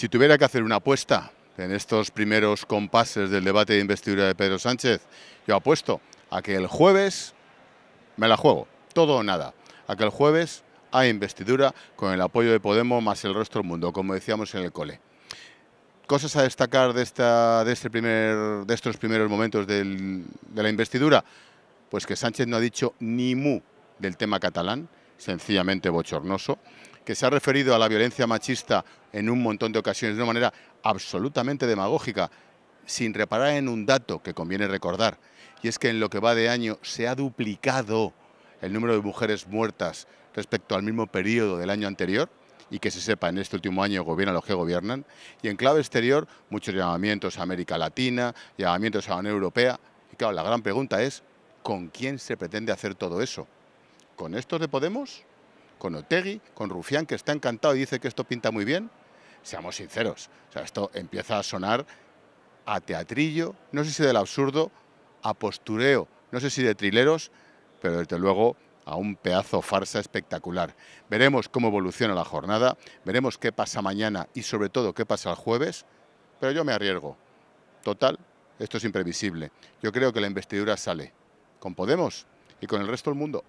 Si tuviera que hacer una apuesta en estos primeros compases del debate de investidura de Pedro Sánchez, yo apuesto a que el jueves me la juego, todo o nada, a que el jueves hay investidura con el apoyo de Podemos más el resto del mundo, como decíamos en el cole. Cosas a destacar de, esta, de, este primer, de estos primeros momentos de la investidura, pues que Sánchez no ha dicho ni mu del tema catalán, sencillamente bochornoso, que se ha referido a la violencia machista en un montón de ocasiones de una manera absolutamente demagógica, sin reparar en un dato que conviene recordar, y es que en lo que va de año se ha duplicado el número de mujeres muertas respecto al mismo periodo del año anterior, y que se sepa en este último año gobiernan los que gobiernan, y en clave exterior muchos llamamientos a América Latina, llamamientos a la Unión Europea, y claro, la gran pregunta es, ¿con quién se pretende hacer todo eso? con estos de Podemos, con Otegui, con Rufián, que está encantado y dice que esto pinta muy bien, seamos sinceros, sea, esto empieza a sonar a teatrillo, no sé si del absurdo, a postureo, no sé si de trileros, pero desde luego a un pedazo farsa espectacular. Veremos cómo evoluciona la jornada, veremos qué pasa mañana y sobre todo qué pasa el jueves, pero yo me arriesgo. Total, esto es imprevisible. Yo creo que la investidura sale con Podemos y con el resto del mundo.